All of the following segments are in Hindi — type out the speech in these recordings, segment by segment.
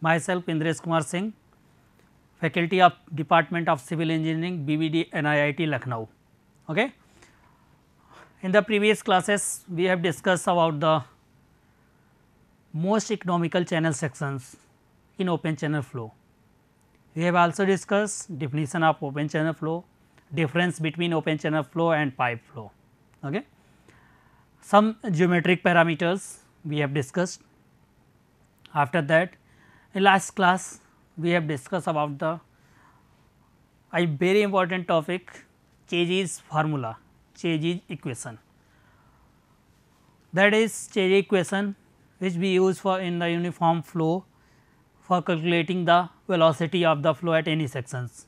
myself Indresh Kumar Singh, faculty of Department of Civil Engineering BVD NIIT Lucknow. Okay. In the previous classes we have discussed about the most economical channel sections in open channel flow. We have also discussed definition of open channel flow, difference between open channel flow and pipe flow. Okay. Some geometric parameters we have discussed. After that in last class we have discussed about the a very important topic Chege's formula, Chege's equation. That is Chege equation which we use for in the uniform flow for calculating the velocity of the flow at any sections.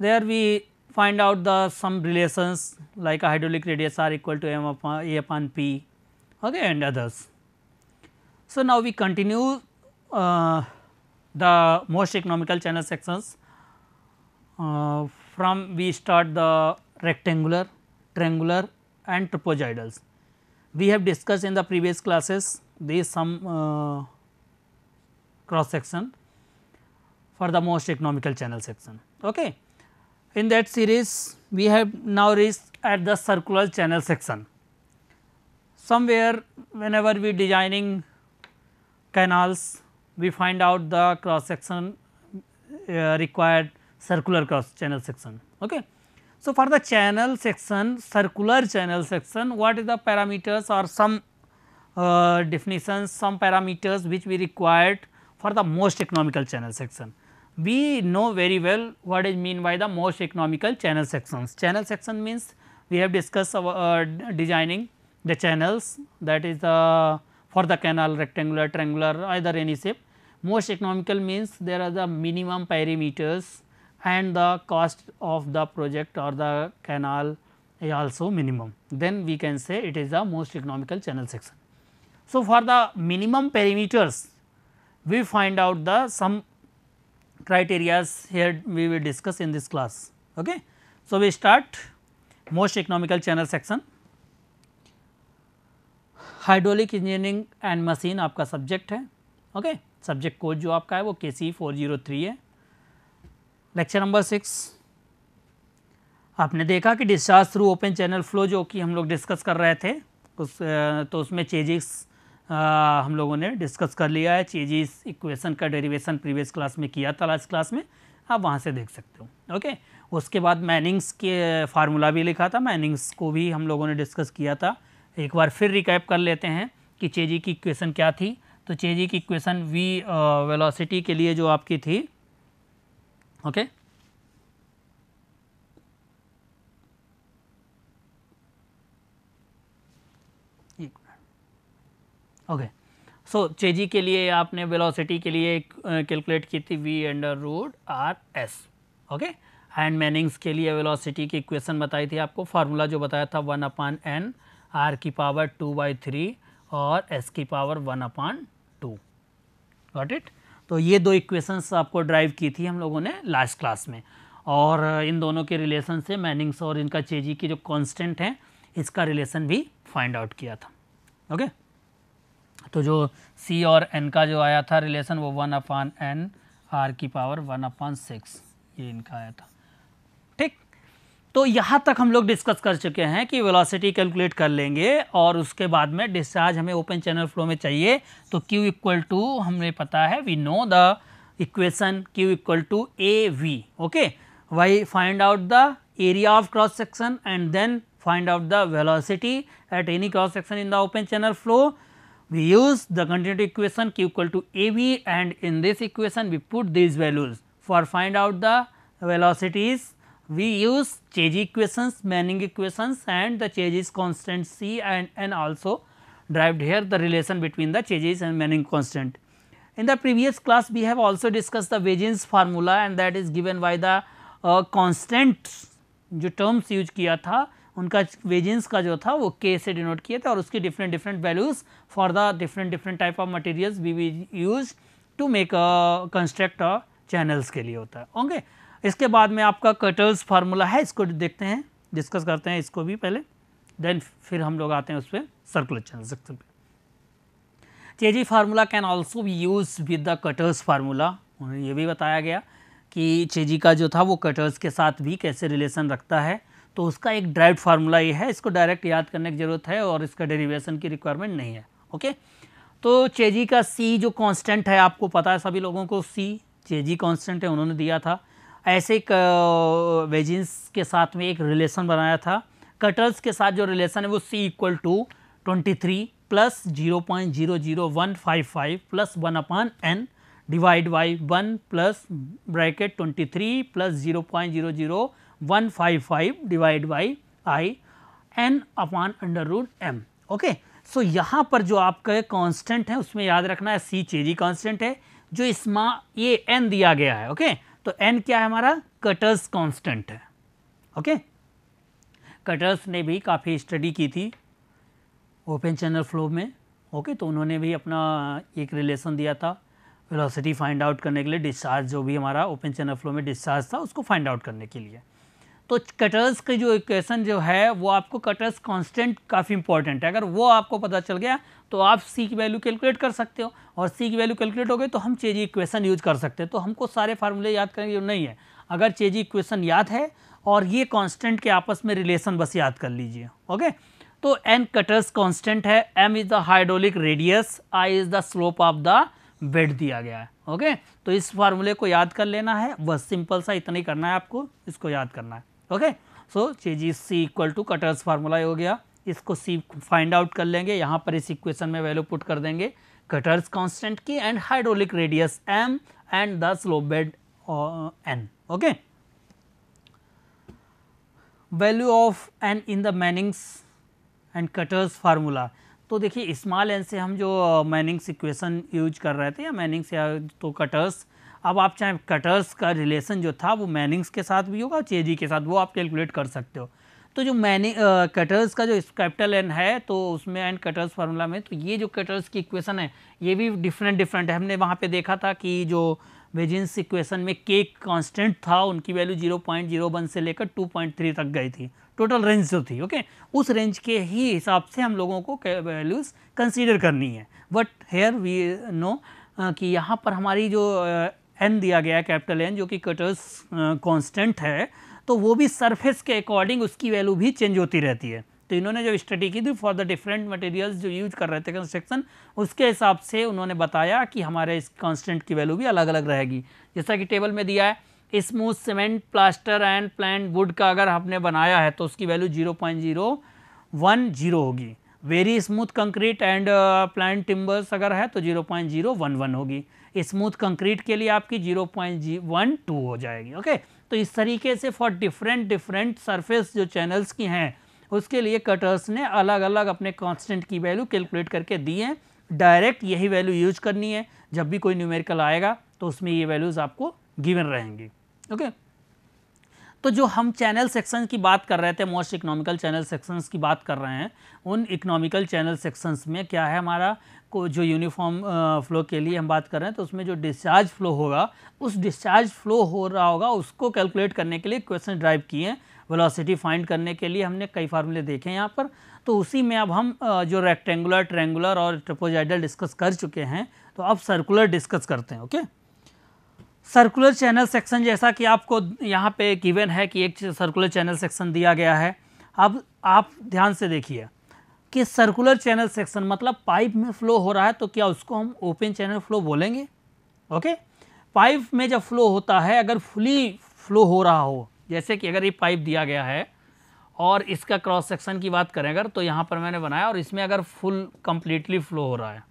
There we find out the some relations like hydraulic radius r equal to m upon a upon p okay, and others. So, now we continue uh, the most economical channel sections uh, from we start the rectangular, triangular and trapezoidals. We have discussed in the previous classes these some uh, cross section for the most economical channel section. Okay. In that series we have now reached at the circular channel section. Somewhere whenever we designing canals we find out the cross section uh, required circular cross channel section. Okay. So, for the channel section circular channel section what is the parameters or some uh, definitions some parameters which we required for the most economical channel section. We know very well what is mean by the most economical channel sections. Channel section means we have discussed our, uh, designing the channels that is the uh, for the canal rectangular, triangular either any shape most economical means there are the minimum perimeters and the cost of the project or the canal is also minimum. Then we can say it is the most economical channel section. So, for the minimum perimeters we find out the some criterias here we will discuss in this class. Okay. So, we start most economical channel section Hydraulic engineering and machine, आपका subject है okay? सब्जेक्ट कोड जो आपका है वो K C four zero three है लेक्चर नंबर सिक्स आपने देखा कि discharge through open channel flow जो कि हम लोग डिस्कस कर रहे थे उस तो उसमें चेजिस हम लोगों ने डिस्कस कर लिया है चेजिस इक्वेशन का डेरिवेशन प्रीवियस क्लास में किया था लास्ट क्लास में आप वहाँ से देख सकते हो ओके उसके बाद मैनिंग्स के फार्मूला भी लिखा था मैनिंग्स को भी हम लोगों ने डिस्कस किया था एक बार फिर रिकैप कर लेते हैं कि चेजी की इक्वेशन क्या थी तो चेजी की इक्वेशन वी वेलोसिटी के लिए जो आपकी थी ओके ओके सो चेजी के लिए आपने वेलोसिटी के लिए कैलकुलेट की थी V under root R S okay and Manning's के लिए वेलोसिटी की इक्वेशन बताई थी आपको फार्मूला जो बताया था वन अपान एन आर की पावर टू बाई थ्री और एस की power one upon two got it तो ये दो इक्वेशंस आपको ड्राइव की थी हम लोगों ने लास्ट क्लास में और uh, इन दोनों के रिलेशन से मैनिंग्स और इनका चेजी की जो कांस्टेंट हैं इसका रिलेशन भी फाइंड आउट किया था ओके तो जो सी और एन का जो आया था रिलेशन वो वन अपान एन आर की पावर वन अपान सिक्स ये इनका आया था तो यहाँ तक हम लोग डिस्कस कर चुके हैं कि वेलोसिटी कैलकुलेट कर लेंगे और उसके बाद में डिस्चार्ज हमें ओपन चैनल फ्लो में चाहिए तो क्यू इक्वल टू हमें पता है we know the equation Q equal to A V okay why find out the area of cross section and then find out the velocity at any cross section in the open channel flow we use the continue equation Q equal to A V and in this equation we put these values for find out the velocities we use change equations, Manning equations and the change is constant C and, and also derived here the relation between the changes and Manning constant. In the previous class we have also discussed the Wagens formula and that is given by the uh, constant jo terms use tha, unka Wagens ka jo tha, wo K se denote kiya tha aur uski different different values for the different different type of materials we we use to make a construct a channels ke liye hota hai. okay? इसके बाद में आपका कटर्स फार्मूला है इसको देखते हैं डिस्कस करते हैं इसको भी पहले देन फिर हम लोग आते हैं उस पर सर्कुलर पर पे Chezy formula can also be use with the Kutter's formula उन्हें ये भी बताया गया कि चेजी का जो था वो कटर्स के साथ भी कैसे रिलेशन रखता है तो उसका एक ड्राइव फार्मूला ये है इसको डायरेक्ट याद करने की ज़रूरत है और इसका डेरिवेशन की रिक्वायरमेंट नहीं है ओके तो चेजी का सी जो कांस्टेंट है आपको पता है सभी लोगों को सी चेजी कांस्टेंट है उन्होंने दिया था ऐसे एक वेजिन्स के साथ में एक रिलेशन बनाया था कटर्स के साथ जो रिलेशन है वो C equal to twenty three plus zero point zero zero one five five plus one upon N divide by one plus bracket twenty three plus zero point zero zero one five five divide by I N upon under root M okay so यहाँ पर जो आपका कॉन्स्टेंट है उसमें याद रखना है सी चेरी कॉन्स्टेंट है जो इसमें ये एन दिया गया है ओके okay? तो एन क्या है हमारा कटर्स कांस्टेंट है ओके कटर्स ने भी काफ़ी स्टडी की थी ओपन चैनल फ्लो में ओके तो उन्होंने भी अपना एक रिलेशन दिया था वेलोसिटी फाइंड आउट करने के लिए डिस्चार्ज जो भी हमारा ओपन चैनल फ्लो में डिस्चार्ज था उसको फाइंड आउट करने के लिए तो कटर्स की जो इक्वेशन जो है वो आपको कटर्स कांस्टेंट काफ़ी इंपॉर्टेंट है अगर वो आपको पता चल गया तो आप सी की वैल्यू कैलकुलेट कर सकते हो और सी की वैल्यू कैलकुलेट हो गई तो हम चेजी इक्वेशन यूज कर सकते हैं तो हमको सारे फार्मूले याद करेंगे जो नहीं है अगर चेजी इक्वेशन याद है और ये कॉन्स्टेंट के आपस में रिलेशन बस याद कर लीजिए ओके तो एन कटर्स कॉन्स्टेंट है M is the hydraulic radius I is the slope of the bed दिया गया है ओके तो इस फार्मूले को याद कर लेना है बस सिंपल सा इतना ही करना है आपको इसको याद करना है ओके सो जी C equal to Kutter's formula हो गया इसको सी फाइंड आउट कर लेंगे यहाँ पर इस इक्वेशन में वैल्यू पुट कर देंगे कटर्स कांस्टेंट की and hydraulic radius M and the slope bed N okay value of N in the Manning's and Kutter's formula तो देखिए स्मॉल एन से हम जो मैनिंग्स इक्वेशन यूज कर रहे थे या मैनिंग्स या तो कटर्स अब आप चाहे कटर्स का रिलेशन जो था वो मैनिंग्स के साथ भी होगा चेजी के साथ वो आप कैलकुलेट कर सकते हो तो जो मैनिंग कटर्स का जो कैपिटल एन है तो उसमें एंड कटर्स फार्मूला में तो ये जो कटर्स की इक्वेशन है ये भी डिफरेंट डिफरेंट है हमने वहाँ पे देखा था कि जो वेजिन्स इक्वेशन में के कांस्टेंट था उनकी वैल्यू 0.01 से लेकर 2.3 तक गई थी टोटल रेंज जो थी ओके उस रेंज के ही हिसाब से हम लोगों को वैल्यूज़ कंसीडर करनी है बट हेयर वी नो कि यहाँ पर हमारी जो एन दिया गया कैपिटल एन जो कि कटर्स कांस्टेंट है तो वो भी सरफेस के अकॉर्डिंग उसकी वैल्यू भी चेंज होती रहती है तो इन्होंने जो स्टडी की थी फॉर द डिफरेंट मटेरियल्स जो यूज कर रहे थे कंस्ट्रक्शन उसके हिसाब से उन्होंने बताया कि हमारे इस कॉन्स्टेंट की वैल्यू भी अलग अलग रहेगी जैसा कि टेबल में दिया है smooth cement plaster and plane wood का अगर हमने बनाया है तो उसकी value zero point zero one zero होगी very smooth concrete and plane timbers अगर है तो 0.011 होगी स्मूथ कंक्रीट के लिए आपकी टू हो जाएगी ओके okay? तो इस तरीके से फॉर डिफरेंट डिफरेंट सरफेस जो चैनल्स की हैं उसके लिए कटर्स ने अलग अलग अपने कांस्टेंट की वैल्यू कैलकुलेट करके दी हैं डायरेक्ट यही वैल्यू यूज करनी है जब भी कोई न्यूमेरिकल आएगा तो उसमें ये वैल्यूज़ आपको गिवन रहेंगी ओके okay? तो जो हम चैनल सेक्शन की बात कर रहे थे मोस्ट इकोनॉमिकल चैनल सेक्शंस की बात कर रहे हैं उन इकोनॉमिकल चैनल सेक्शंस में क्या है हमारा को जो यूनिफॉर्म फ़्लो के लिए हम बात कर रहे हैं तो उसमें जो डिस्चार्ज फ्लो होगा उस डिस्चार्ज फ्लो हो रहा होगा उसको कैलकुलेट करने के लिए क्वेश्चन ड्राइव किए वेलोसिटी फाइंड करने के लिए हमने कई फार्मूले देखे हैं यहाँ पर तो उसी में अब हम जो रेक्टेंगुलर ट्रेंगुलर और ट्रिपोजाइडल डिस्कस कर चुके हैं तो अब सर्कुलर डिस्कस करते हैं okay okay? Circular channel section जैसा कि आपको यहाँ पे गिवन है कि एक सर्कुलर चैनल सेक्शन दिया गया है अब आप ध्यान से देखिए कि सर्कुलर चैनल सेक्शन मतलब पाइप में फ्लो हो रहा है तो क्या उसको हम ओपन चैनल फ्लो बोलेंगे ओके पाइप में जब फ्लो होता है अगर फुली फ्लो हो रहा हो जैसे कि अगर ये पाइप दिया गया है और इसका क्रॉस सेक्शन की बात करें अगर तो यहाँ पर मैंने बनाया और इसमें अगर फुल कम्प्लीटली फ्लो हो रहा है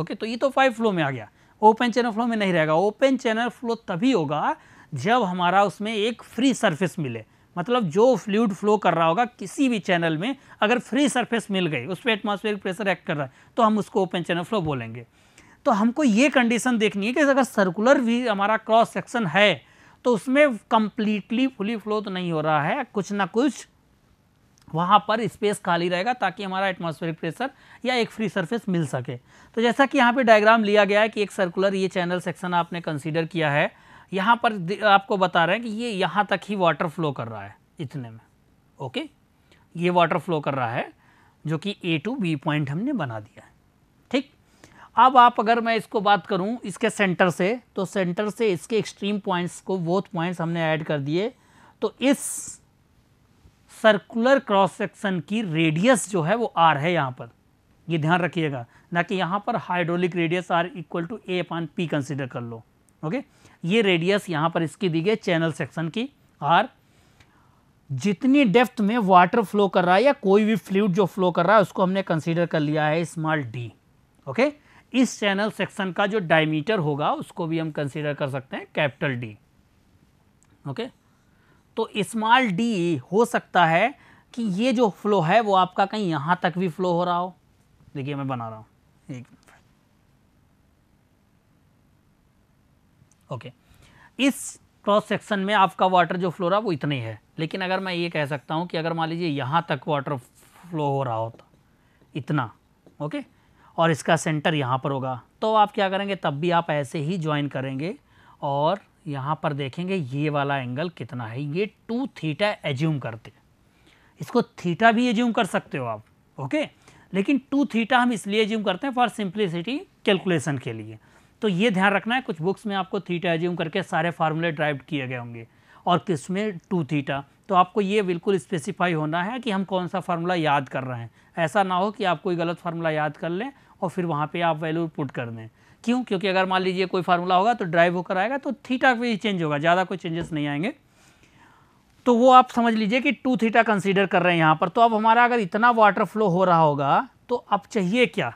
ओके तो ये तो पाइप फ्लो में आ गया ओपन चैनल फ्लो में नहीं रहेगा ओपन चैनल फ्लो तभी होगा जब हमारा उसमें एक फ्री सरफेस मिले मतलब जो फ्लूड फ्लो कर रहा होगा किसी भी चैनल में अगर फ्री सरफेस मिल गई उस पर एटमोसफेयर प्रेशर एक्ट कर रहा है तो हम उसको ओपन चैनल फ्लो बोलेंगे तो हमको ये कंडीशन देखनी है कि अगर सर्कुलर भी हमारा क्रॉस सेक्शन है तो उसमें कम्प्लीटली फुली फ्लो तो नहीं हो रहा है कुछ ना कुछ वहाँ पर स्पेस खाली रहेगा ताकि हमारा एटमॉस्फेरिक प्रेशर या एक फ्री सरफेस मिल सके तो जैसा कि यहाँ पे डायग्राम लिया गया है कि एक सर्कुलर ये चैनल सेक्शन आपने कंसीडर किया है यहाँ पर आपको बता रहे हैं कि ये यहाँ तक ही वाटर फ्लो कर रहा है इतने में ओके ये वाटर फ्लो कर रहा है जो कि ए टू बी पॉइंट हमने बना दिया है ठीक अब आप अगर मैं इसको बात करूँ इसके सेंटर से तो सेंटर से इसके एक्सट्रीम पॉइंट्स को बोथ पॉइंट्स हमने ऐड कर दिए तो इस सर्कुलर क्रॉस सेक्शन की रेडियस जो है वो आर है यहाँ पर ये ध्यान रखिएगा ना कि यहाँ पर hydraulic radius R equal to A upon P consider कर लो ओके ये रेडियस यहाँ पर इसकी दी गई चैनल सेक्शन की आर जितनी डेफ्थ में वाटर फ्लो कर रहा है या कोई भी फ्लूड जो फ्लो कर रहा है उसको हमने कंसिडर कर लिया है स्मॉल डी ओके इस चैनल सेक्शन का जो डायमीटर होगा उसको भी हम कंसिडर कर सकते हैं कैपिटल डी ओके तो इस्माल डी हो सकता है कि ये जो फ्लो है वो आपका कहीं यहाँ तक भी फ्लो हो रहा हो देखिए मैं बना रहा हूँ एक ओके इस क्रॉस सेक्शन में आपका वाटर जो फ्लो रहा वो इतना ही है लेकिन अगर मैं ये कह सकता हूँ कि अगर मान लीजिए यहाँ तक वाटर फ्लो हो रहा होता तो, इतना ओके और इसका सेंटर यहाँ पर होगा तो आप क्या करेंगे तब भी आप ऐसे ही ज्वाइन करेंगे और यहाँ पर देखेंगे ये वाला एंगल कितना है ये टू थीटा एज्यूम करते इसको थीटा भी एज्यूम कर सकते हो आप ओके लेकिन टू थीटा हम इसलिए एज्यूम करते हैं फॉर सिंप्लिसिटी कैलकुलेशन के लिए तो ये ध्यान रखना है कुछ बुक्स में आपको थीटा एज्यूम करके सारे फार्मूले ड्राइव किए गए होंगे और किस में टू थीटा तो आपको ये बिल्कुल स्पेसिफाई होना है कि हम कौन सा फार्मूला याद कर रहे हैं ऐसा ना हो कि आप कोई गलत फार्मूला याद कर लें और फिर वहाँ पे आप वैल्यू पुट कर दें क्यों क्योंकि अगर मान लीजिए कोई फार्मूला होगा तो ड्राइव होकर आएगा तो थीटा पे ही चेंज होगा ज़्यादा कोई चेंजेस नहीं आएंगे तो वो आप समझ लीजिए कि टू थीटा कंसीडर कर रहे हैं यहाँ पर तो अब हमारा अगर इतना वाटर फ्लो हो रहा होगा तो अब चाहिए क्या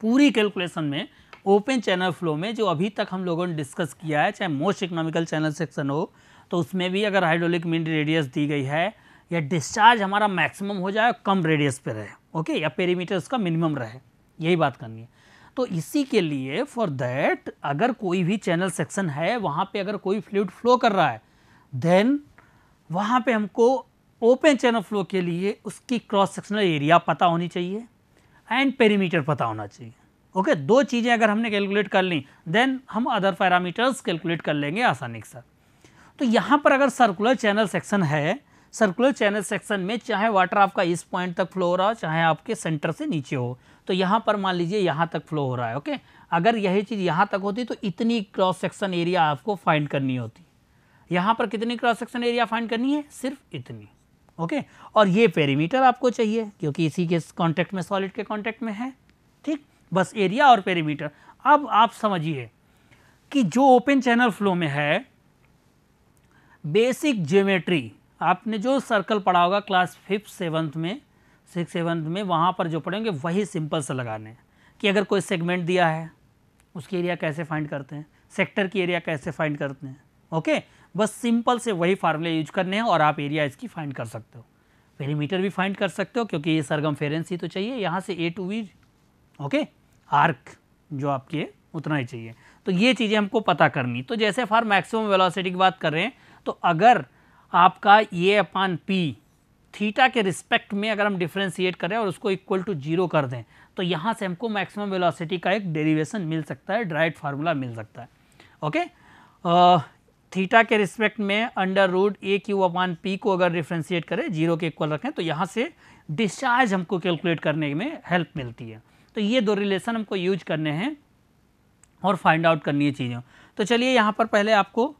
पूरी कैलकुलेशन में ओपन चैनल फ्लो में जो अभी तक हम लोगों ने डिस्कस किया है चाहे मोस्ट इकोनॉमिकल चैनल सेक्शन हो तो उसमें भी अगर हाइड्रोलिक मिन रेडियस दी गई है या डिस्चार्ज हमारा मैक्सिमम हो जाए कम रेडियस पर रहे ओके या पेरीमीटर उसका मिनिमम रहे यही बात करनी है तो इसी के लिए फॉर दैट अगर कोई भी चैनल सेक्शन है वहाँ पे अगर कोई फ्लूड फ्लो कर रहा है देन वहाँ पे हमको ओपन चैनल फ्लो के लिए उसकी क्रॉस सेक्शनल एरिया पता होनी चाहिए एंड पेरीमीटर पता होना चाहिए ओके okay, दो चीज़ें अगर हमने कैलकुलेट कर ली देन हम अदर पैरामीटर्स कैलकुलेट कर लेंगे आसानी के साथ तो यहाँ पर अगर सर्कुलर चैनल सेक्शन है सर्कुलर चैनल सेक्शन में चाहे वाटर आपका इस पॉइंट तक फ्लो हो रहा हो चाहे आपके सेंटर से नीचे हो तो यहाँ पर मान लीजिए यहाँ तक फ्लो हो रहा है ओके अगर यही चीज़ यहाँ तक होती तो इतनी क्रॉस सेक्शन एरिया आपको फाइंड करनी होती यहाँ पर कितनी क्रॉस सेक्शन एरिया फाइंड करनी है सिर्फ इतनी ओके और ये पेरीमीटर आपको चाहिए क्योंकि इसी के कॉन्टैक्ट में सॉलिड के कॉन्टैक्ट में है ठीक बस एरिया और पेरीमीटर अब आप समझिए कि जो ओपन चैनल फ्लो में है बेसिक ज्योमेट्री आपने जो सर्कल पढ़ा होगा क्लास फिफ्थ सेवन्थ में सिक्स सेवन्थ में वहाँ पर जो पढ़ेंगे वही सिंपल से लगाने हैं कि अगर कोई सेगमेंट दिया है उसकी एरिया कैसे फाइंड करते हैं सेक्टर की एरिया कैसे फाइंड करते हैं ओके बस सिंपल से वही फार्मूले यूज करने हैं और आप एरिया इसकी फाइंड कर सकते हो पेरीमीटर भी फाइंड कर सकते हो क्योंकि ये सरगम फेरेंस ही तो चाहिए यहाँ से A to V okay arc जो आपके उतना ही चाहिए तो ये चीज़ें हमको पता करनी तो जैसे फार मैक्सिमम वेलोसिटी की बात कर रहे हैं तो अगर आपका ए अपान पी थीटा के रिस्पेक्ट में अगर हम डिफ्रेंशिएट करें और उसको इक्वल टू जीरो कर दें तो यहाँ से हमको मैक्सिमम वेलोसिटी का एक डेरिवेशन मिल सकता है ड्राइट फार्मूला मिल सकता है ओके थीटा के रिस्पेक्ट में under root A Q upon P को अगर डिफ्रेंशिएट करें जीरो के इक्वल रखें तो यहाँ से डिस्चार्ज हमको कैलकुलेट करने में हेल्प मिलती है तो ये दो रिलेशन हमको यूज करने हैं और फाइंड आउट करनी है चीज़ें तो चलिए यहाँ पर पहले आपको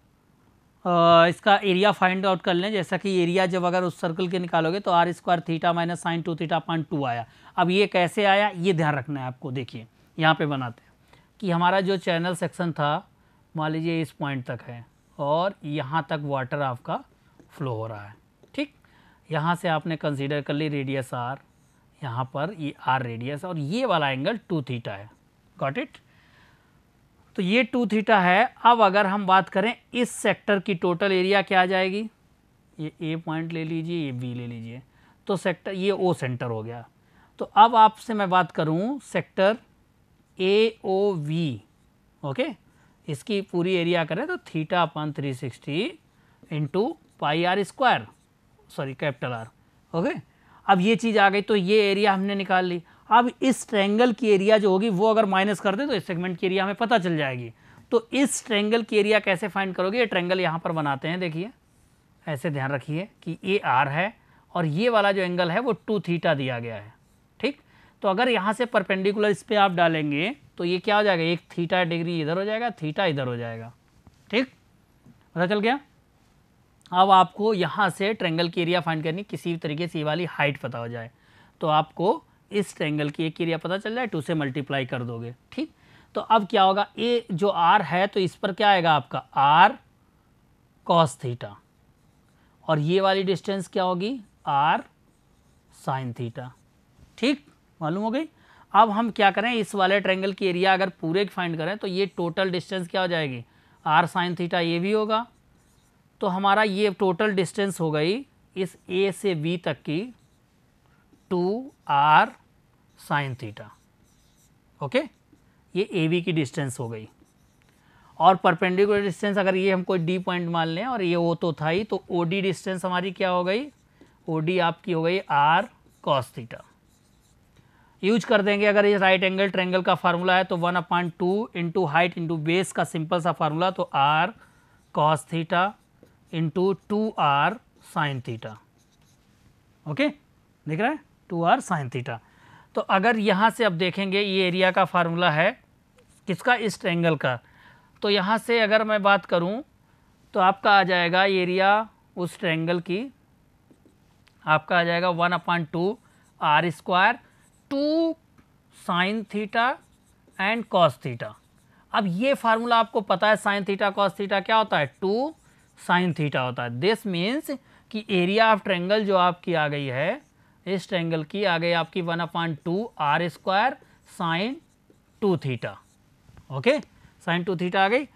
इसका एरिया फाइंड आउट कर लें जैसा कि एरिया जब अगर उस सर्कल के निकालोगे तो R square theta minus sine two theta point two आया अब ये कैसे आया ये ध्यान रखना है आपको देखिए यहाँ पे बनाते हैं कि हमारा जो चैनल सेक्शन था मान लीजिए इस पॉइंट तक है और यहाँ तक वाटर आपका फ्लो हो रहा है ठीक यहाँ से आपने कंसिडर कर ली रेडियस आर यहाँ पर ये आर रेडियस और ये वाला एंगल टू थीटा है गॉट इट तो ये टू थीटा है अब अगर हम बात करें इस सेक्टर की टोटल एरिया क्या आ जाएगी ये ए पॉइंट ले लीजिए ये बी ले लीजिए तो सेक्टर ये ओ सेंटर हो गया तो अब आपसे मैं बात करूं sector A O V okay इसकी पूरी एरिया करें तो theta upon three sixty into pi R square sorry capital R okay अब ये चीज़ आ गई तो ये एरिया हमने निकाल ली अब इस ट्रैंगल की एरिया जो होगी वो अगर माइनस कर दे तो इस सेगमेंट की एरिया हमें पता चल जाएगी तो इस ट्रैंगल की एरिया कैसे फाइंड करोगे ये ट्रैंगल यहाँ पर बनाते हैं देखिए ऐसे ध्यान रखिए कि ए आर है और ये वाला जो एंगल है वो टू थीटा दिया गया है ठीक तो अगर यहाँ से परपेंडिकुलर इस पर आप डालेंगे तो ये क्या हो जाएगा एक थीटा डिग्री इधर हो जाएगा थीटा इधर हो जाएगा ठीक पता चल गया अब आपको यहाँ से ट्रेंगल की एरिया फाइंड करनी किसी भी तरीके से ये वाली हाइट पता हो जाए तो आपको इस ट्रेंगल की एक एरिया पता चल जाए टू से मल्टीप्लाई कर दोगे ठीक तो अब क्या होगा ए जो आर है तो इस पर क्या आएगा आपका आर कॉस थीटा और ये वाली डिस्टेंस क्या होगी आर साइन थीटा ठीक मालूम हो गई अब हम क्या करें इस वाले ट्रेंगल की एरिया अगर पूरे फाइंड करें तो ये टोटल डिस्टेंस क्या हो जाएगी आर साइन थीटा ये भी होगा तो हमारा ये टोटल डिस्टेंस हो गई इस ए से बी तक की two R sine theta okay ये ए बी की डिस्टेंस हो गई और परपेंडिकुलर डिस्टेंस अगर ये हम कोई डी पॉइंट मान लें और ये वो तो था ही तो ओ डी डिस्टेंस हमारी क्या हो गई ओ डी आपकी हो गई आर कॉस थीटा यूज कर देंगे अगर ये राइट एंगल ट्रेंगल का फार्मूला है तो one upon two into height into base का सिंपल सा फार्मूला तो R cos theta into two R sine theta okay दिख रहा है टू आर साइन थीटा तो अगर यहाँ से अब देखेंगे ये एरिया का फार्मूला है किसका इस ट्रेंगल का तो यहाँ से अगर मैं बात करूँ तो आपका आ जाएगा एरिया उस ट्रेंगल की आपका आ जाएगा one upon two R square two sine theta and cos theta अब ये फार्मूला आपको पता है साइन थीटा कॉस थीटा क्या होता है टू साइन थीटा होता है दिस मीन्स कि एरिया ऑफ ट्रेंगल जो आपकी आ गई है इस ट्रेंगल की आ गई आपकी one upon two R square sine two theta okay sine two theta आ गई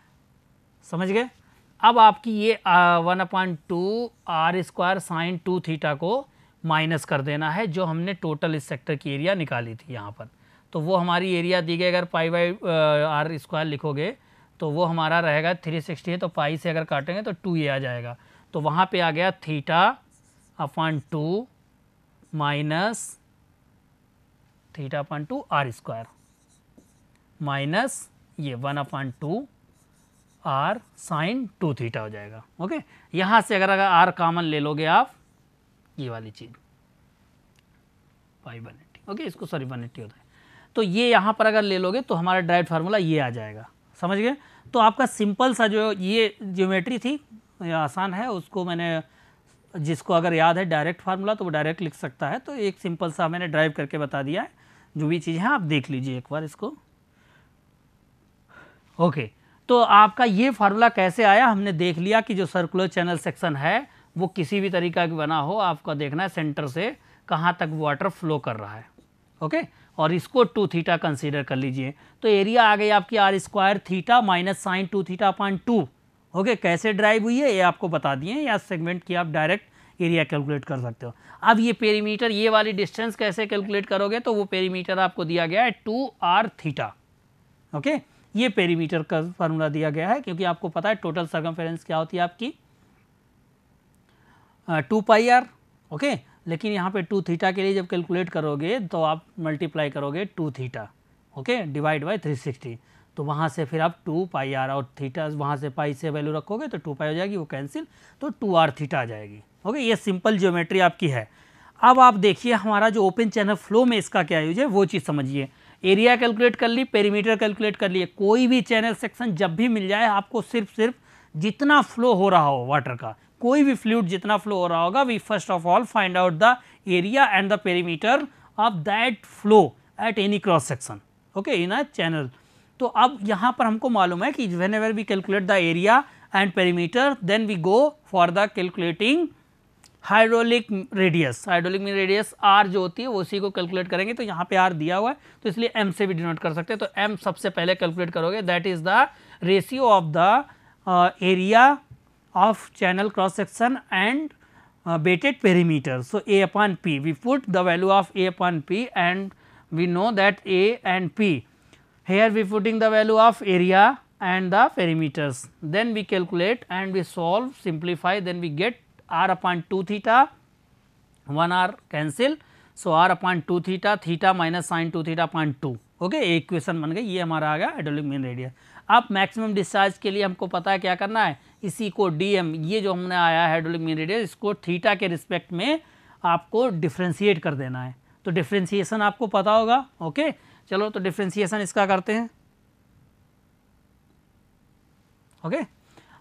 समझ गए अब आपकी ये one upon two R square sine two theta को माइनस कर देना है जो हमने टोटल इस सेक्टर की एरिया निकाली थी यहाँ पर तो वो हमारी एरिया दी गई अगर पाई बाई आर स्क्वायर लिखोगे तो वो हमारा रहेगा थ्री सिक्सटी है तो पाई से अगर काटेंगे तो टू ये आ जाएगा तो वहाँ पे आ गया theta upon two minus theta upon two R square minus ये one upon two R sine two theta हो जाएगा ओके यहां से अगर अगर आर कॉमन ले लोगे आप ये वाली चीज़ फाइव वन एट्टी ओके इसको सॉरी वन एट्टी होता है तो ये यहां पर अगर ले लोगे तो हमारा डायरेक्ट फार्मूला ये आ जाएगा समझ गए तो आपका सिंपल सा जो ये ज्योमेट्री थी आसान है उसको मैंने जिसको अगर याद है डायरेक्ट फार्मूला तो वो डायरेक्ट लिख सकता है तो एक सिंपल सा मैंने ड्राइव करके बता दिया है जो भी चीज़ हैं आप देख लीजिए एक बार इसको ओके तो आपका ये फार्मूला कैसे आया हमने देख लिया कि जो सर्कुलर चैनल सेक्शन है वो किसी भी तरीका की बना हो आपका देखना है सेंटर से कहाँ तक वाटर फ्लो कर रहा है ओके और इसको टू थीटा कंसीडर कर लीजिए तो एरिया आ गई आपकी R square theta minus sine two theta point two okay कैसे ड्राइव हुई है ये आपको बता दिए या सेगमेंट की आप डायरेक्ट एरिया कैलकुलेट कर सकते हो अब ये पेरीमीटर ये वाली डिस्टेंस कैसे कैलकुलेट करोगे तो वो पेरीमीटर आपको दिया गया है टू आर थीटा ओके ये पेरीमीटर का फार्मूला दिया गया है क्योंकि आपको पता है टोटल सर्कमफेरेंस क्या होती है आपकी टू पाई आर ओके लेकिन यहाँ पे टू थीटा के लिए जब कैलकुलेट करोगे तो आप मल्टीप्लाई करोगे two theta okay divide by three sixty तो वहाँ से फिर आप टू पाई आर और थीटा वहाँ से पाई से वैल्यू रखोगे तो टू पाई हो जाएगी वो कैंसिल तो टू आर थीटा आ जाएगी ओके ये सिंपल ज्योमेट्री आपकी है अब आप देखिए हमारा जो ओपन चैनल फ्लो में इसका क्या यूज है वो चीज़ समझिए एरिया कैलकुलेट कर ली पेरीमीटर कैलकुलेट कर लिए कोई भी चैनल सेक्शन जब भी मिल जाए आपको सिर्फ सिर्फ जितना फ्लो हो रहा हो वाटर का कोई भी फ्लूड जितना फ्लो हो रहा होगा we first of all find out the area and the perimeter of that flow at any cross section okay in a channel तो अब यहाँ पर हमको मालूम है कि whenever we calculate the area and perimeter then we go for the calculating hydraulic radius hydraulic mean radius R जो होती है वो उसी को कैलकुलेट करेंगे तो यहाँ पे आर दिया हुआ है तो इसलिए एम से भी डिनोट कर सकते हैं तो एम सबसे पहले कैलकुलेट करोगे that is the ratio of the area of channel cross section and wetted perimeter so A upon P we put the value of A upon P and we know that A and P Here we putting the value of area and the perimeters. Then we calculate and we solve, simplify, then we get r upon 2 theta, 1 r cancel. So, r upon 2 theta, theta minus sin 2 theta upon 2, okay, एक equation ban गई ye hamara aa gaya hydraulic mean radius अब मैक्सिमम डिस्चार्ज के लिए हमको पता है क्या करना है इसी को डीएम ये जो हमने आया है एडोलिक मेन रेडियस इसको थीटा के रिस्पेक्ट में आपको डिफ्रेंशिएट कर देना है तो डिफ्रेंशिएशन आपको पता होगा ओके okay? चलो तो डिफ्रेंसिएशन इसका करते हैं ओके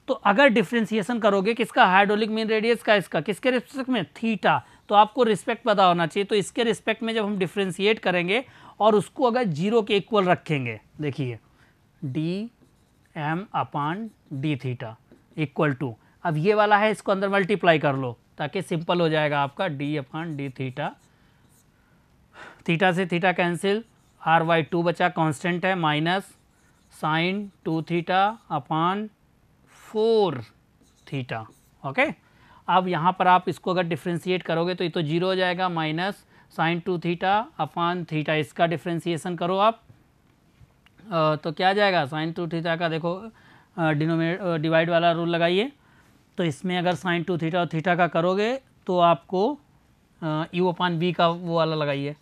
तो अगर डिफ्रेंसिएशन करोगे किसका हाइड्रोलिक मीन रेडियस का इसका किसके रिस्पेक्ट में थीटा तो आपको रिस्पेक्ट पता होना चाहिए तो इसके रिस्पेक्ट में जब हम डिफ्रेंशिएट करेंगे और उसको अगर जीरो के इक्वल रखेंगे देखिए D M upon D theta equal to अब ये वाला है इसको अंदर मल्टीप्लाई कर लो ताकि सिंपल हो जाएगा आपका D upon D theta theta से theta cancel R by two बचा कांस्टेंट है minus sine two theta upon four theta okay अब यहाँ पर आप इसको अगर डिफ्रेंशिएट करोगे तो ये तो जीरो हो जाएगा minus sine two theta upon theta इसका डिफ्रेंसिएशन करो आप तो क्या जाएगा साइन टू थीटा का देखो डिनोमेट डिवाइड वाला रूल लगाइए तो इसमें अगर साइन टू थीटा और थीटा का करोगे तो आपको यू अपान बी का वो वाला लगाइए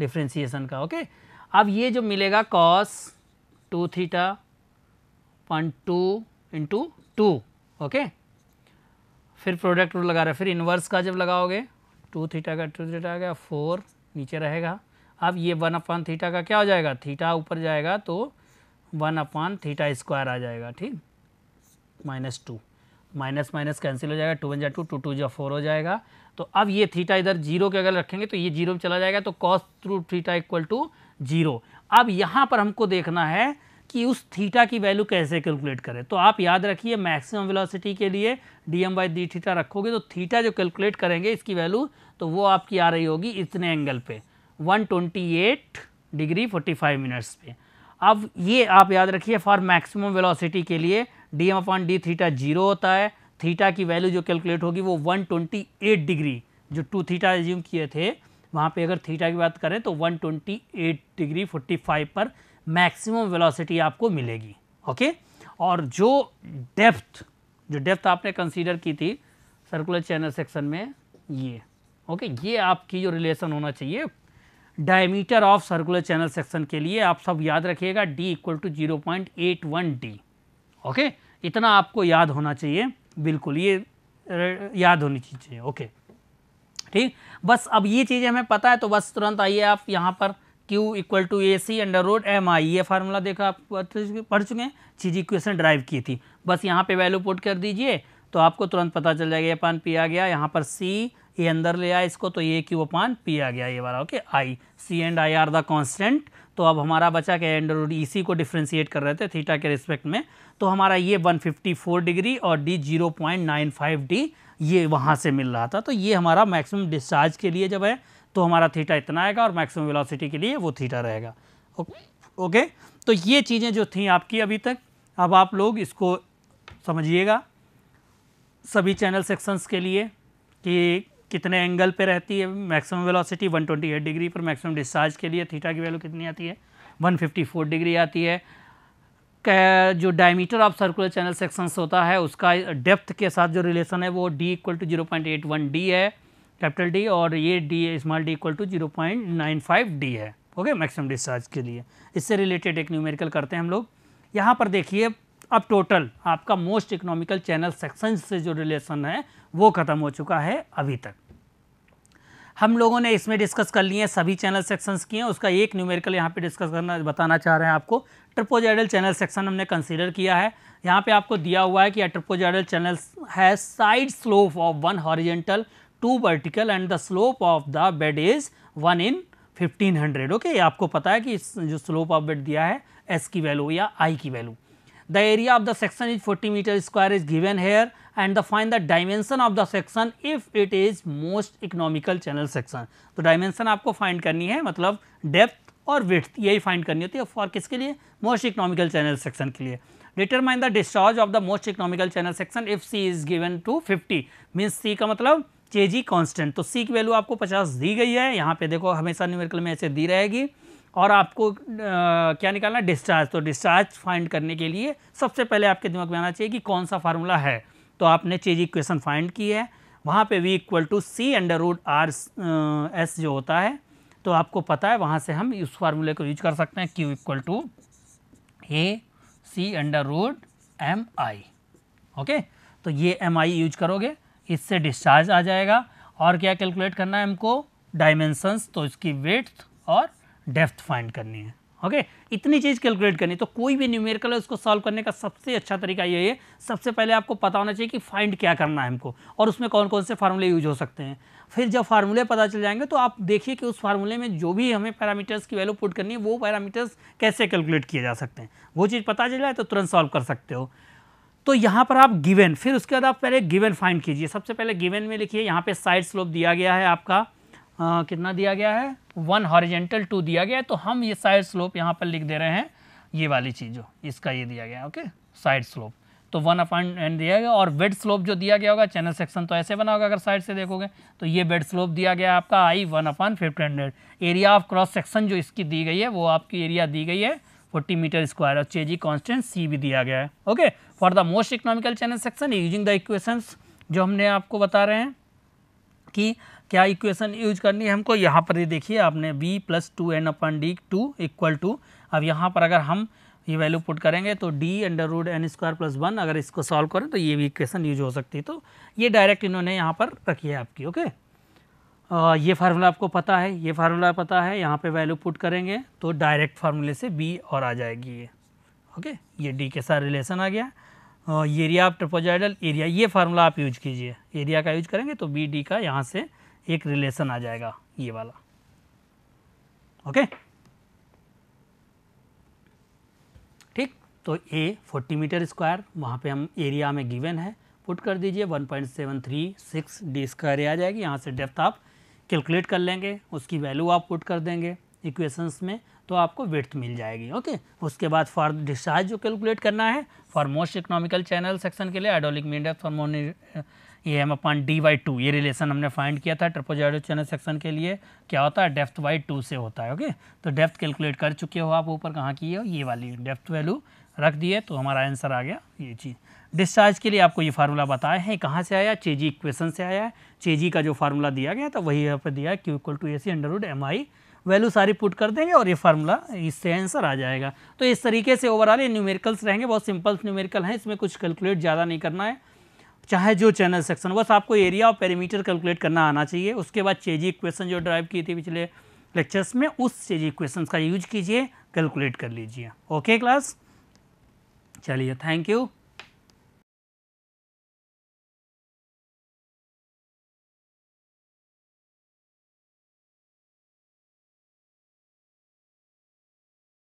डिफ्रेंसिएशन का ओके अब ये जो मिलेगा cos two theta point two into two okay फिर प्रोडक्ट लगा रहे फिर इन्वर्स का जब लगाओगे टू थीटा का टू थीटा का फोर नीचे रहेगा अब ये वन अपान थीटा का क्या हो जाएगा थीटा ऊपर जाएगा तो वन अपान थीटा स्क्वायर आ जाएगा ठीक minus two minus minus cancel हो जाएगा टू वन जा टू टू टू जो फोर हो जाएगा तो अब ये थीटा इधर जीरो के अगर रखेंगे तो ये जीरो में चला जाएगा तो cos through theta equal to zero अब यहाँ पर हमको देखना है कि उस थीटा की वैल्यू कैसे कैलकुलेट करें तो आप याद रखिए मैक्सिमम वेलोसिटी के लिए D M by D theta रखोगे तो थीटा जो कैलकुलेट करेंगे इसकी वैल्यू तो वो आपकी आ रही होगी इतने एंगल पे 128 डिग्री 45 मिनट्स पे अब ये आप याद रखिए फॉर मैक्सिमम वेलोसिटी के लिए D M upon D theta zero होता है थीटा की वैल्यू जो कैलकुलेट होगी वो 128 डिग्री जो टू थीटा एज्यूम किए थे वहाँ पे अगर थीटा की बात करें तो 128 डिग्री 45 पर मैक्सिमम वेलोसिटी आपको मिलेगी ओके और जो डेप्थ जो डेप्थ आपने कंसीडर की थी सर्कुलर चैनल सेक्शन में ये ओके ये आपकी जो रिलेशन होना चाहिए diameter of circular channel section के लिए आप सब याद रखिएगा D equal to zero point eight one D okay इतना आपको याद होना चाहिए बिल्कुल ये याद होनी चाहिए ओके ठीक बस अब ये चीज़ें हमें पता है तो बस तुरंत आइए आप यहाँ पर Q equal to A C under root M I ये फार्मूला देखा आप पढ़ चुके हैं चीज इक्वेशन ड्राइव की थी बस यहाँ पे वैल्यू पुट कर दीजिए तो आपको तुरंत पता चल जाएगा ये अपान पी आ गया यहाँ पर सी ये अंदर ले आया इसको तो ये क्यू अपान पी आ गया ये वाला okay I C and I are the constant तो अब हमारा बचा क्या अंडर रोड ई सी को डिफ्रेंशिएट कर रहे थे थीटा के रिस्पेक्ट में तो हमारा ये 154 डिग्री और डी 0.95 डी ये वहाँ से मिल रहा था तो ये हमारा मैक्सिमम डिस्चार्ज के लिए जब है तो हमारा थीटा इतना आएगा और मैक्सिमम वेलोसिटी के लिए वो थीटा रहेगा ओके तो ये चीज़ें जो थी आपकी अभी तक अब आप लोग इसको समझिएगा सभी चैनल सेक्शंस के लिए कि कितने एंगल पे रहती है मैक्सिमम वेलोसिटी 128 डिग्री पर मैक्सिमम डिस्चार्ज के लिए थीटा की वैल्यू कितनी आती है 154 डिग्री आती है जो diameter of circular channel sections होता है उसका डेप्थ के साथ जो रिलेशन है वो D equal to zero point eight one D है कैपिटल डी और ये D small D equal to zero point nine five D है ओके मैक्सिमम डिस्चार्ज के लिए इससे रिलेटेड एक न्यूमेरिकल करते हैं हम लोग यहाँ पर देखिए अब टोटल आपका मोस्ट इकोनॉमिकल चैनल सेक्शन से जो रिलेशन है वो ख़त्म हो चुका है अभी तक हम लोगों ने इसमें डिस्कस कर लिए हैं सभी चैनल सेक्शंस किए हैं उसका एक न्यूमेरिकल यहाँ पे डिस्कस करना बताना चाह रहे हैं आपको ट्रिपोजाइडल चैनल सेक्शन हमने कंसीडर किया है यहाँ पे आपको दिया हुआ है कि ट्रिपोजाइडल चैनल है side slope of one horizontal two vertical and the slope of the bed is one in fifteen hundred okay आपको पता है कि जो स्लोप ऑफ बेड दिया है एस की वैल्यू या आई की value the area of the section is forty metre square is given here and the find the dimension of the section if it is most economical channel section. तो dimension आपको find करनी है मतलब depth और width यही find करनी होती है for किसके लिए most economical channel section के लिए determine the discharge of the most economical channel section if c is given to 50 means c का मतलब के जी कॉन्स्टेंट तो सी की वैल्यू आपको 50 दी गई है यहाँ पे देखो हमेशा न्यूमेरिकल में ऐसे दी रहेगी और आपको आ, क्या निकालना डिस्चार्ज तो डिस्चार्ज फाइंड करने के लिए सबसे पहले आपके दिमाग में आना चाहिए कि कौन सा फार्मूला है तो आपने चीज इक्वेशन फाइंड की है वहाँ पे v equal to C under root R S जो होता है तो आपको पता है वहाँ से हम उस फार्मूले को यूज कर सकते हैं q equal to A C under root M I okay तो ये एम आई यूज करोगे इससे डिस्चार्ज आ जाएगा और क्या कैलकुलेट करना है हमको डायमेंसन्स तो इसकी वेथ और डेफ्थ फाइंड करनी है ओके okay? इतनी चीज़ कैलकुलेट करनी तो कोई भी न्यूमेरिकल है उसको सॉल्व करने का सबसे अच्छा तरीका ये है सबसे पहले आपको पता होना चाहिए कि फाइंड क्या करना है हमको और उसमें कौन कौन से फार्मूले यूज हो सकते हैं फिर जब फार्मूले पता चल जाएंगे तो आप देखिए कि उस फार्मूले में जो भी हमें पैरामीटर्स की वैल्यू पुट करनी है वो पैरामीटर्स कैसे कैलकुलेट किए जा सकते हैं वो चीज़ पता चल जाए तो तुरंत सॉल्व कर सकते हो तो यहाँ पर आप गिवन फिर उसके बाद आप पहले गिवेन फाइंड कीजिए सबसे पहले गिवन में लिखिए यहाँ पे साइड स्लोप दिया गया है आपका आ, कितना दिया गया है वन हॉरिजेंटल टू दिया गया है तो हम ये साइड स्लोप यहाँ पर लिख दे रहे हैं ये वाली चीज़ जो इसका ये दिया गया ओके साइड स्लोप तो वन अपॉइंट एन दिया गया और बेड स्लोप जो दिया गया होगा चैनल सेक्शन तो ऐसे बना होगा अगर साइड से देखोगे तो ये बेड स्लोप दिया गया आपका I one upon fifty hundred area of cross section जो इसकी दी गई है वो आपकी एरिया दी गई है फोर्टी मीटर स्क्वायर और चेजी कॉन्स्टेंट सी भी दिया गया है okay for the most economical channel section using the equation जो हमने आपको बता रहे हैं कि क्या इक्वेशन यूज करनी है हमको यहाँ पर ये देखिए आपने B plus two N upon D two equal to अब यहाँ पर अगर हम ये वैल्यू पुट करेंगे तो D under root N square plus one अगर इसको सॉल्व करें तो ये भी इक्वेशन यूज हो सकती है तो ये डायरेक्ट इन्होंने यहाँ पर रखी है आपकी ओके आ, ये फार्मूला आपको पता है ये फार्मूला पता है यहाँ पर वैल्यू पुट करेंगे तो डायरेक्ट फार्मूले से बी और आ जाएगी ये ओके ये डी के साथ रिलेशन आ गया एरिया ऑफ ट्रपोजाइडल एरिया ये फार्मूला आप यूज कीजिए एरिया का यूज करेंगे तो बी डी का यहाँ से एक रिलेशन आ जाएगा ये वाला ओके ठीक तो ए 40 मीटर स्क्वायर वहाँ पे हम एरिया में गिवन है पुट कर दीजिए 1.736 डी स्क्वायर आ जाएगी यहाँ से डेप्थ आप कैलकुलेट कर लेंगे उसकी वैल्यू आप पुट कर देंगे इक्वेशंस में तो आपको विर्थ मिल जाएगी ओके उसके बाद फॉर डिस्चार्ज जो कैलकुलेट करना है for most economical channel section के लिए hydraulic mean depth for A M upon D by two ये रिलेशन हमने फाइंड किया था ट्रिपोजाइडो चैनल सेक्शन के लिए क्या होता है डेफ्थ बाई टू से होता है ओके तो डेफ्थ कैलकुलेट कर चुके हो आप ऊपर कहाँ की है ये वाली डेफ्थ वैल्यू रख दिए तो हमारा आंसर आ गया ये चीज़ डिस्चार्ज के लिए आपको ये फार्मूला बताया है कहाँ से आया चेजी इक्वेशन से आया है चेजी का जो फार्मूला दिया गया तो वही यहाँ पर दिया है Q equal to A C under M I value सारी पुट कर देंगे और ये फार्मूला इससे आंसर आ जाएगा तो इस तरीके से ओवरऑल ये न्यूमेरिकल्स रहेंगे बहुत सिंपल न्यूमेरिकल हैं इसमें कुछ कैलकुलेट ज़्यादा नहीं करना है चाहे जो चैनल सेक्शन बस आपको एरिया और पेरीमीटर कैलकुलेट करना आना चाहिए उसके बाद चेजी इक्वेशन जो ड्राइव की थी पिछले लेक्चर्स में उस चेजी इक्वेशन का यूज कीजिए कैलकुलेट कर लीजिए ओके क्लास चलिए थैंक यू